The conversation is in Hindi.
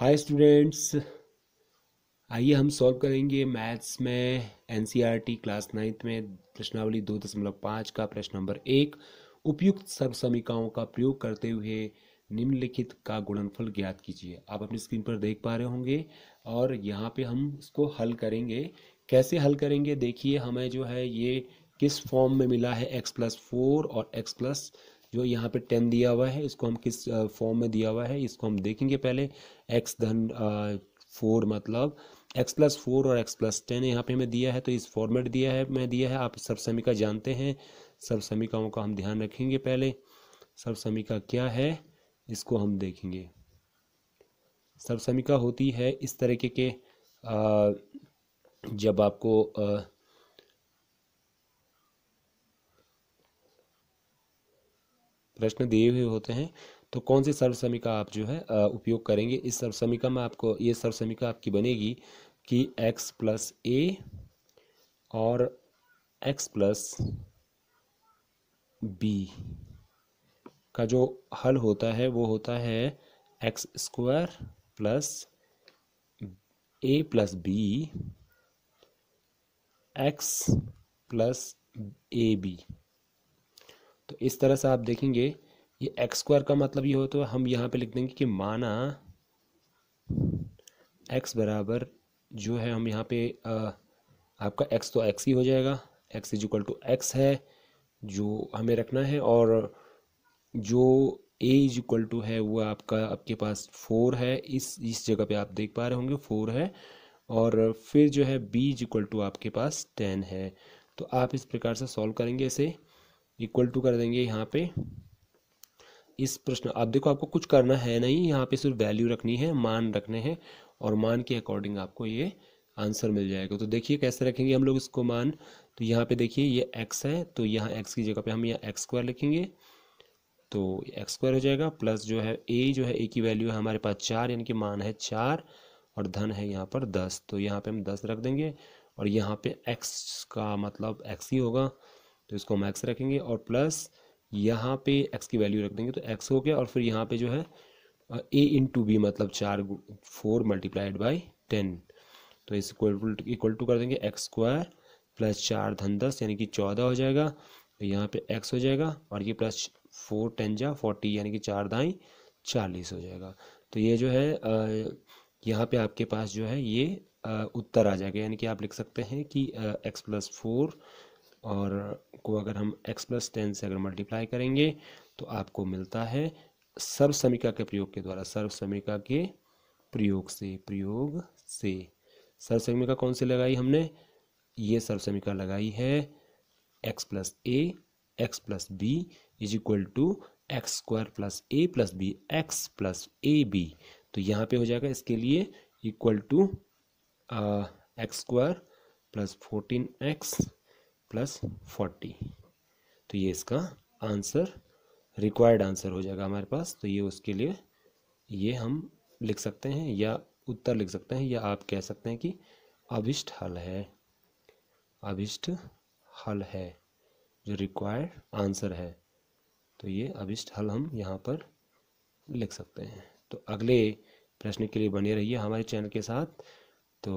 हाय स्टूडेंट्स आइए हम सॉल्व करेंगे मैथ्स में एनसीईआरटी क्लास नाइन्थ में प्रश्नावली दो दशमलव पाँच का प्रश्न नंबर एक उपयुक्त सर्व समीकाओं का प्रयोग करते हुए निम्नलिखित का गुणनफल ज्ञात कीजिए आप अपनी स्क्रीन पर देख पा रहे होंगे और यहाँ पे हम इसको हल करेंगे कैसे हल करेंगे देखिए हमें जो है ये किस फॉर्म में मिला है एक्स प्लस फोर और एक्स प्लस जो यहाँ पे टेन दिया हुआ है इसको हम किस फॉर्म में दिया हुआ है इसको हम देखेंगे पहले एक्स धन फोर मतलब एक्स प्लस फोर और एक्स प्लस टेन यहाँ पे हमें दिया है तो इस फॉर्मेट दिया है मैं दिया है आप सब समीका जानते हैं सब समीकाओं का हम ध्यान रखेंगे पहले सब समीका क्या है इसको हम देखेंगे सब समीका होती है इस तरीके के आ, जब आपको आ, प्रश्न दिए हुए होते हैं तो कौन सी सर्वसमिका आप जो है उपयोग करेंगे इस सर्वसमिका में आपको ये सर्वसमिका आपकी बनेगी कि x प्लस ए और x प्लस बी का जो हल होता है वो होता है x square plus a plus b x plus a b तो इस तरह से आप देखेंगे ये एक्स स्क्वायर का मतलब ये हो तो हम यहाँ पे लिख देंगे कि माना एक्स बराबर जो है हम यहाँ पे आ, आपका एक्स तो एक्स ही हो जाएगा x is equal to x है जो हमें रखना है और जो ए इज इक्वल टू है वो आपका आपके पास फोर है इस इस जगह पे आप देख पा रहे होंगे फोर है और फिर जो है बी इज इक्वल टू आपके पास टेन है तो आप इस प्रकार से सॉल्व करेंगे इसे इक्वल टू कर देंगे यहाँ पे इस प्रश्न आप देखो आपको कुछ करना है नहीं यहाँ पे सिर्फ वैल्यू रखनी है मान रखने हैं और मान के अकॉर्डिंग आपको ये आंसर मिल जाएगा तो देखिए कैसे रखेंगे हम लोग इसको मान तो यहाँ पे देखिए ये x है तो यहाँ x की जगह पे हम यहाँ एक्स स्क्वायर लिखेंगे तो एक्स स्क्वायर हो जाएगा प्लस जो है a जो है a की वैल्यू है हमारे पास चार यानी कि मान है चार और धन है यहाँ पर दस तो यहाँ पे हम दस रख देंगे और यहाँ पे x का मतलब x ही होगा तो इसको हम एक्स रखेंगे और प्लस यहाँ पे एक्स की वैल्यू रख देंगे तो एक्स हो गया और फिर यहाँ पे जो है ए इन टू बी मतलब चार फोर मल्टीप्लाइड बाई टेन तो इस इक्वल टू कर देंगे एक्स स्क्वायर प्लस चार धन दस यानी कि चौदह हो जाएगा तो यहाँ पे एक्स हो जाएगा और ये प्लस फोर टेन जा फोर्टी यानी कि चार दाई चालीस हो जाएगा तो ये जो है यहाँ पे आपके पास जो है ये उत्तर आ जाएगा यानी कि आप लिख सकते हैं कि एक्स प्लस फोर और को अगर हम x प्लस टेन से अगर मल्टीप्लाई करेंगे तो आपको मिलता है सर्व समीका के प्रयोग के द्वारा सर्व समीका के प्रयोग से प्रयोग से सर्व समीका कौन सी लगाई हमने ये सर्व समीका लगाई है x plus a x plus b is equal to x square plus a plus b x plus a b तो यहाँ पे हो जाएगा इसके लिए equal to x square plus fourteen x plus forty तो ये इसका आंसर रिक्वायर्ड आंसर हो जाएगा हमारे पास तो ये उसके लिए ये हम लिख सकते हैं या उत्तर लिख सकते हैं या आप कह सकते हैं कि अभिष्ट हल है अभिष्ट हल है जो रिक्वायर्ड आंसर है तो ये अभिष्ट हल हम यहाँ पर लिख सकते हैं तो अगले प्रश्न के लिए बने रहिए हमारे चैनल के साथ तो